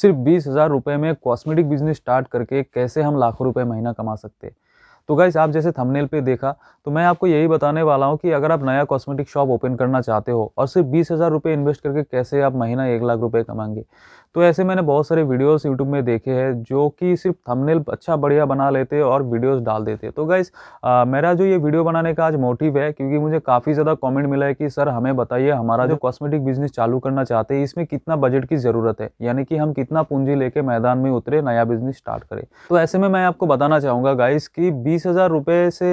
सिर्फ बीस हज़ार रुपये में कॉस्मेटिक बिजनेस स्टार्ट करके कैसे हम लाखों रुपए महीना कमा सकते हैं तो गाइस आप जैसे थंबनेल पे देखा तो मैं आपको यही बताने वाला हूँ कि अगर आप नया कॉस्मेटिक शॉप ओपन करना चाहते हो और सिर्फ बीस हज़ार रुपये इन्वेस्ट करके कैसे आप महीना एक लाख रुपए कमाएंगे तो ऐसे मैंने बहुत सारे वीडियोस यूट्यूब में देखे हैं जो कि सिर्फ थंबनेल अच्छा बढ़िया बना लेते और वीडियोज डाल देते तो गाइस मेरा जो ये वीडियो बनाने का आज मोटिव है क्योंकि मुझे काफ़ी ज़्यादा कॉमेंट मिला है कि सर हमें बताइए हमारा जो कॉस्मेटिक बिजनेस चालू करना चाहते हैं इसमें कितना बजट की ज़रूरत है यानी कि हम कितना पूंजी लेके मैदान में उतरे नया बिजनेस स्टार्ट करें तो ऐसे में मैं आपको बताना चाहूँगा गाइस कि बीस बीस हज़ार रुपये से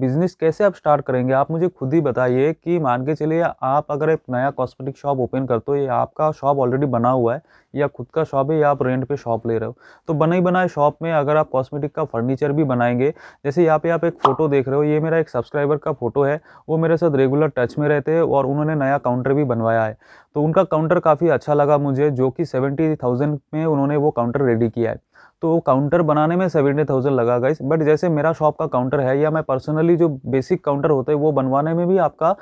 बिज़नेस कैसे आप स्टार्ट करेंगे आप मुझे खुद ही बताइए कि मान के चलिए आप अगर एक नया कॉस्मेटिक शॉप ओपन करते हो या आपका शॉप ऑलरेडी बना हुआ है या खुद का शॉप है या आप रेंट पे शॉप ले रहे हो तो बने ही बनाए शॉप में अगर आप कॉस्मेटिक का फर्नीचर भी बनाएंगे जैसे यहाँ पे आप एक फ़ोटो देख रहे हो ये मेरा एक सब्सक्राइबर का फ़ोटो है वो मेरे साथ रेगुलर टच में रहते हैं और उन्होंने नया काउंटर भी बनवाया है तो उनका काउंटर काफ़ी अच्छा लगा मुझे जो कि सेवेंटी में उन्होंने वो काउंटर रेडी किया है तो काउंटर बनाने में सेवेंटी थाउजेंड लगा गाइस बट जैसे मेरा शॉप का काउंटर है या मैं पर्सनली जो बेसिक काउंटर होते हैं वो बनवाने में भी आपका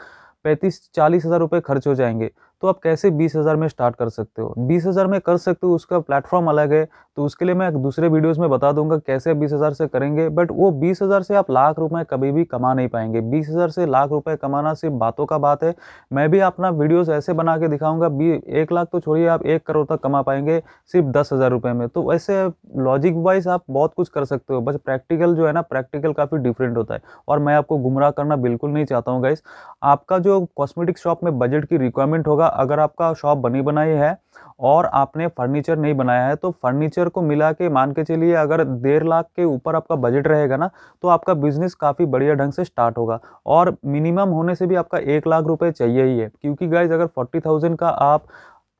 पैंतीस चालीस हज़ार रुपये खर्च हो जाएंगे तो आप कैसे बीस हज़ार में स्टार्ट कर सकते हो बीस हज़ार में कर सकते हो उसका प्लेटफॉर्म अलग है तो उसके लिए मैं दूसरे वीडियोस में बता दूंगा कैसे बीस हज़ार से करेंगे बट वो बीस हज़ार से आप लाख रुपए कभी भी कमा नहीं पाएंगे बीस हज़ार से लाख रुपए कमाना सिर्फ बातों का बात है मैं भी अपना वीडियोस ऐसे बना के दिखाऊंगा बी एक लाख तो छोड़िए आप एक करोड़ तक कमा पाएंगे सिर्फ दस हज़ार रुपये में तो वैसे लॉजिक वाइज आप बहुत कुछ कर सकते हो बस प्रैक्टिकल जो है ना प्रैक्टिकल काफ़ी डिफरेंट होता है और मैं आपको गुमराह करना बिल्कुल नहीं चाहता हूँ गाइस आपका जो कॉस्मेटिक शॉप में बजट की रिक्वायरमेंट होगा अगर आपका शॉप बनी बनाई है और आपने फर्नीचर नहीं बनाया है तो फर्नीचर को मिला के मान के चलिए अगर डेढ़ लाख के ऊपर आपका बजट रहेगा ना तो आपका बिजनेस काफ़ी बढ़िया ढंग से स्टार्ट होगा और मिनिमम होने से भी आपका एक लाख रुपए चाहिए ही है क्योंकि गाइज अगर फोर्टी थाउजेंड का आप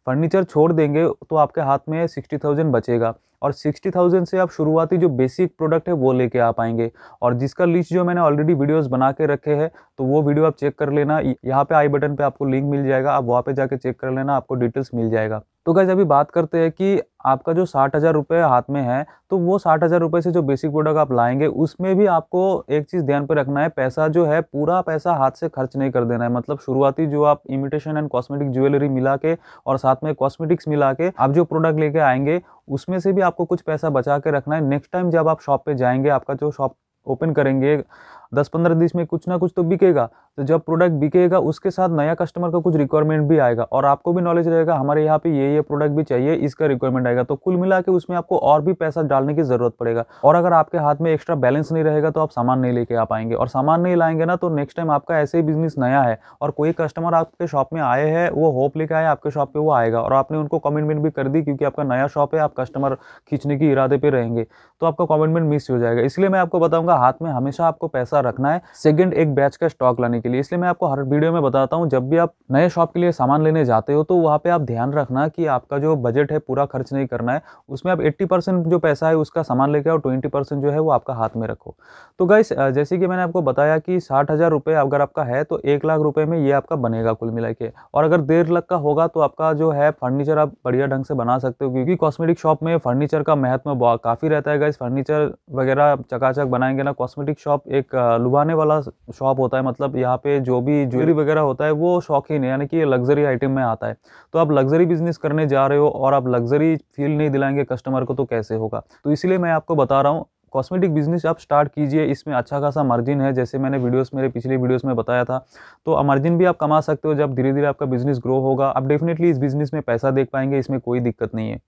फर्नीचर छोड़ देंगे तो आपके हाथ में सिक्सटी थाउजेंड बचेगा और सिक्सटी थाउजेंड से आप शुरुआती जो बेसिक प्रोडक्ट है वो लेके आ पाएंगे और जिसका लिस्ट जो मैंने ऑलरेडी वीडियोस बना के रखे हैं तो वो वीडियो आप चेक कर लेना यहाँ पे आई बटन पे आपको लिंक मिल जाएगा आप वहाँ पे जाके चेक कर लेना आपको डिटेल्स मिल जाएगा तो गैज अभी बात करते हैं कि आपका जो साठ हज़ार रुपये हाथ में है तो वो साठ हज़ार रुपये से जो बेसिक प्रोडक्ट आप लाएंगे उसमें भी आपको एक चीज़ ध्यान पर रखना है पैसा जो है पूरा पैसा हाथ से खर्च नहीं कर देना है मतलब शुरुआती जो आप इमिटेशन एंड कॉस्मेटिक ज्वेलरी मिला के और साथ में कॉस्मेटिक्स मिला के आप जो प्रोडक्ट लेके आएंगे उसमें से भी आपको कुछ पैसा बचा के रखना है नेक्स्ट टाइम जब आप शॉप पर जाएंगे आपका जो शॉप ओपन करेंगे दस पंद्रह दिन में कुछ ना कुछ तो बिकेगा तो जब प्रोडक्ट बिकेगा उसके साथ नया कस्टमर का कुछ रिक्वायरमेंट भी आएगा और आपको भी नॉलेज रहेगा हमारे यहाँ पे ये ये प्रोडक्ट भी चाहिए इसका रिक्वायरमेंट आएगा तो कुल मिला के उसमें आपको और भी पैसा डालने की जरूरत पड़ेगा और अगर आपके हाथ में एक्स्ट्रा बैलेंस नहीं रहेगा तो आप सामान नहीं लेके आ पाएंगे और सामान नहीं लाएंगे ना तो नेक्स्ट टाइम आपका ऐसे ही बिजनेस नया है और कोई कस्टमर आपके शॉप में आए हैं वो होप लेके आए आपके शॉप पर वो आएगा और आपने उनको कमिटमेंट भी कर दी क्योंकि आपका नया शॉप है आप कस्टमर खींचने के इरादे पर रहेंगे तो आपका कमिटमेंट मिस हो जाएगा इसलिए मैं आपको बताऊंगा हाथ में हमेशा आपको पैसा रखना है सेकंड एक बैच का स्टॉक लाने के लिए इसलिए मैं आपको हर वीडियो में बताता हूँ जब भी आप नए शॉप के लिए सामान लेने जाते हो तो वहाँ पे आप ध्यान रखना कि आपका जो बजट है पूरा खर्च नहीं करना है उसमें आप एट्टी जो पैसा है उसका सामान लेके आओ ट्वेंटी जो है वो आपका हाथ में रखो तो गाइस जैसे कि मैंने आपको बताया कि साठ अगर आपका है तो एक लाख रुपये में ये आपका बनेगा कुल मिला और अगर डेढ़ लाख का होगा तो आपका जो है फर्नीचर आप बढ़िया ढंग से बना सकते हो क्योंकि कॉस्मेटिक शॉप में फर्नीचर का महत्व काफ़ी रहता है गाइस फर्नीचर वगैरह चकाचक बनाएंगे ना कॉस्मेटिक शॉप एक आ, लुभाने वाला शॉप होता है मतलब यहाँ पे जो भी ज्वेलरी वगैरह होता है वो शौकीन है यानी कि ये लग्जरी आइटम में आता है तो आप लग्जरी बिजनेस करने जा रहे हो और आप लग्जरी फील नहीं दिलाएंगे कस्टमर को तो कैसे होगा तो इसलिए मैं आपको बता रहा हूँ कॉस्मेटिक बिजनेस आप स्टार्ट कीजिए इसमें अच्छा खासा मार्जिन है जैसे मैंने वीडियोस मेरे पिछले वीडियोस में बताया था तो मार्जिन भी आप कमा सकते हो जब धीरे धीरे आपका बिजनेस ग्रो होगा आप डेफिनेटली इस बिजनेस में पैसा देख पाएंगे इसमें कोई दिक्कत नहीं है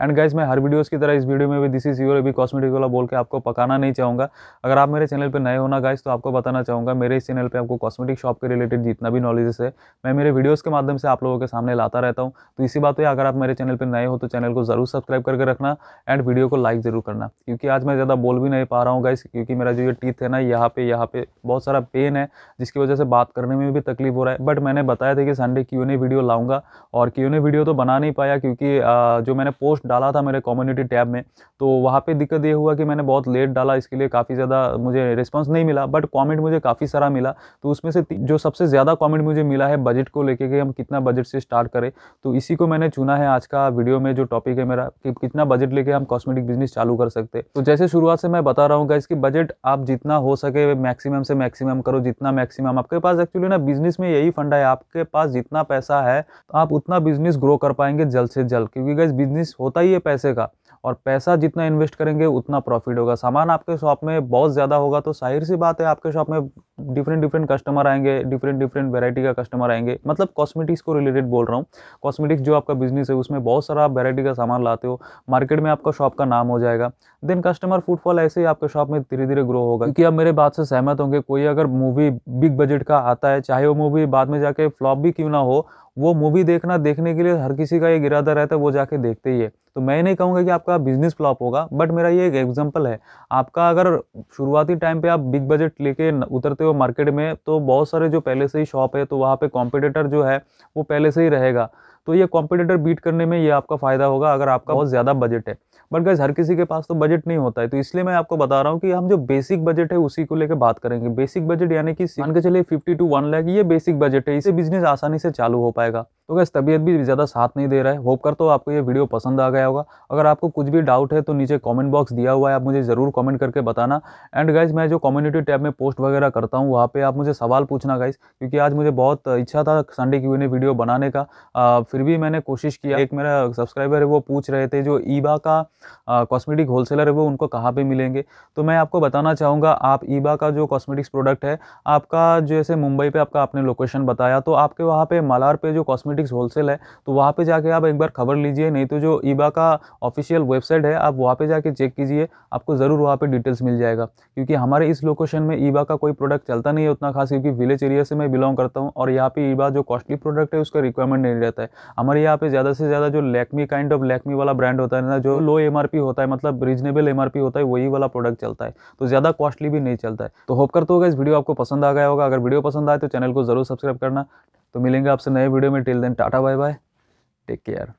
एंड गाइज मैं हर वीडियोस की तरह इस वीडियो में भी दिस इज योर अभी कॉस्मेटिक वाला बोल के आपको पकाना नहीं चाहूँगा अगर आप मेरे चैनल पर नए होना गाइज तो आपको बताना चाहूँगा मेरे इस चैनल पे आपको कॉस्मेटिक शॉप के रिलेटेड जितना भी नॉलेजेस है मैं मेरे वीडियोस के माध्यम से आप लोगों के सामने लाता रहता हूँ तो इसी बात पर अगर आप मेरे चैनल पर नए हो तो चैनल को जरूर सब्सक्राइब करके रखना एंड वीडियो को लाइक जरूर करना क्योंकि आज मैं ज़्यादा बोल भी नहीं पा रहा हूँ गाइज क्योंकि मेरा जो ये टीथ है ना यहाँ पे यहाँ पे बहुत सारा पेन है जिसकी वजह से बात करने में भी तकलीफ हो रहा है बट मैंने बताया था कि संडे क्यों वीडियो लाऊंगा और क्यों वीडियो तो बना नहीं पाया क्योंकि जो मैंने पोस्ट पोस्ट डाला था मेरे कम्युनिटी टैब में तो वहाँ पे दिक्कत ये हुआ कि मैंने बहुत लेट डाला इसके लिए काफ़ी ज़्यादा मुझे रिस्पांस नहीं मिला बट कमेंट मुझे काफ़ी सारा मिला तो उसमें से जो सबसे ज़्यादा कमेंट मुझे मिला है बजट को लेके कि हम कितना बजट से स्टार्ट करें तो इसी को मैंने चुना है आज का वीडियो में जो टॉपिक है मेरा कि कितना बजट लेके हम कॉस्मेटिक बिजनेस चालू कर सकते तो जैसे शुरुआत से मैं बता रहा हूँ इसकी बजट आप जितना हो सके मैक्सिमम से मैक्सिमम करो जितना मैक्सिमम आपके पास एक्चुअली ना बिजनेस में यही फंड है आपके पास जितना पैसा है आप उतना बिजनेस ग्रो कर पाएंगे जल्द से जल्द क्योंकि बिजनेस होता होता ही है पैसे का और पैसा जितना इन्वेस्ट करेंगे उतना प्रॉफिट होगा सामान आपके शॉप में बहुत ज़्यादा होगा तो साहिर सी बात है आपके शॉप में डिफरेंट डिफरेंट कस्टमर आएंगे डिफरेंट डिफरेंट वैरायटी का कस्टमर आएंगे मतलब कॉस्मेटिक्स को रिलेटेड बोल रहा हूँ कॉस्मेटिक्स जो आपका बिजनेस है उसमें बहुत सारा आप वैरायटी का सामान लाते हो मार्केट में आपका शॉप का नाम हो जाएगा देन कस्टमर फुटफॉल ऐसे ही आपके शॉप में धीरे धीरे ग्रो होगा क्योंकि आप मेरे बात से सहमत होंगे कोई अगर मूवी बिग बजट का आता है चाहे वो मूवी बाद में जाके फ्लॉप भी क्यों ना हो वो मूवी देखना देखने के लिए हर किसी का एक इरादा रहता है वो जाके देखते ही है तो मैं नहीं कहूँगा कि आपका बिजनेस फ्लॉप होगा बट मेरा ये एक एग्जाम्पल है आपका अगर शुरुआती टाइम पे आप बिग बजट लेके उतरते हो मार्केट में तो बहुत सारे जो पहले से ही शॉप है तो वहाँ पे कॉम्पिटिटर जो है वो पहले से ही रहेगा तो ये कॉम्पिटेटर बीट करने में ये आपका फ़ायदा होगा अगर आपका बहुत ज़्यादा बजट है बट गैस हर किसी के पास तो बजट नहीं होता है तो इसलिए मैं आपको बता रहा हूँ कि हम जो बेसिक बजट है उसी को लेकर बात करेंगे बेसिक बजट यानी कि मान के चलिए फिफ्टी टू वन लैख ये बेसिक बजट है इसे बिजनेस आसानी से चालू हो पाएगा तो गैस तबीयत भी ज़्यादा साथ नहीं दे रहा है होप कर तो आपको ये वीडियो पसंद आ गया होगा अगर आपको कुछ भी डाउट है तो नीचे कॉमेंट बॉक्स दिया हुआ है आप मुझे ज़रूर कॉमेंट करके बताना एंड गाइज मैं जो कम्युनिटी टैब में पोस्ट वगैरह करता हूँ वहाँ पर आप मुझे सवाल पूछना गाइज क्योंकि आज मुझे बहुत इच्छा था संडे की उन्हें वीडियो बनाने का आ, फिर भी मैंने कोशिश किया एक मेरा सब्सक्राइबर है वो पूछ रहे थे जो ईबा का कॉस्मेटिक होलसेलर है वो उनको कहाँ पर मिलेंगे तो मैं आपको बताना चाहूँगा आप ईबा का जो कॉस्मेटिक्स प्रोडक्ट है आपका जैसे मुंबई पर आपका आपने लोकेशन बताया तो आपके वहाँ पर मलार पे जो कॉस्मेटिक इलेक्ट्रॉनिक्स होलसेल है तो वहाँ पे जाके आप एक बार खबर लीजिए नहीं तो जो ईबा का ऑफिशियल वेबसाइट है आप वहाँ पे जाके चेक कीजिए आपको ज़रूर वहाँ पे डिटेल्स मिल जाएगा क्योंकि हमारे इस लोकेशन में ईबा का कोई प्रोडक्ट चलता नहीं है उतना खास क्योंकि विलेज एरिया से मैं बिलोंग करता हूँ और यहाँ पर ईबा जो कॉस्टली प्रोडक्ट है उसका रिक्वायरमेंट नहीं रहता है हमारे यहाँ पर ज़्यादा से ज़्यादा जो लैक्मी काइंड ऑफ लैक्मी वाला ब्रांड होता है ना जो लो एम होता है मतलब रीजनेबल एम होता है वही वाला प्रोडक्ट चलता है तो ज़्यादा कॉस्टली भी नहीं चलता है तो होप करते होगा इस वीडियो आपको पसंद आ गया होगा अगर वीडियो पसंद आए तो चैनल को जरूर सब्सक्राइब करना तो मिलेंगे आपसे नए वीडियो में till then tata bye bye take care